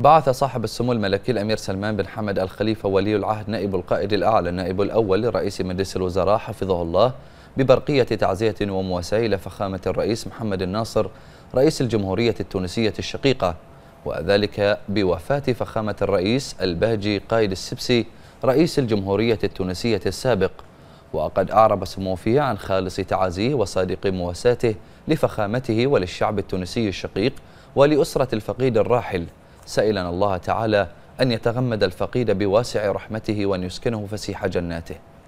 بعث صاحب السمو الملكي الأمير سلمان بن حمد الخليفة ولي العهد نائب القائد الأعلى النائب الأول لرئيس مجلس الوزراء حفظه الله ببرقية تعزية ومواساة إلى فخامة الرئيس محمد الناصر رئيس الجمهورية التونسية الشقيقة وذلك بوفاة فخامة الرئيس الباجي قائد السبسي رئيس الجمهورية التونسية السابق وقد أعرب سمو فيه عن خالص تعازيه وصادق مواساته لفخامته وللشعب التونسي الشقيق ولأسرة الفقيد الراحل سائلا الله تعالى أن يتغمد الفقيد بواسع رحمته وأن يسكنه فسيح جناته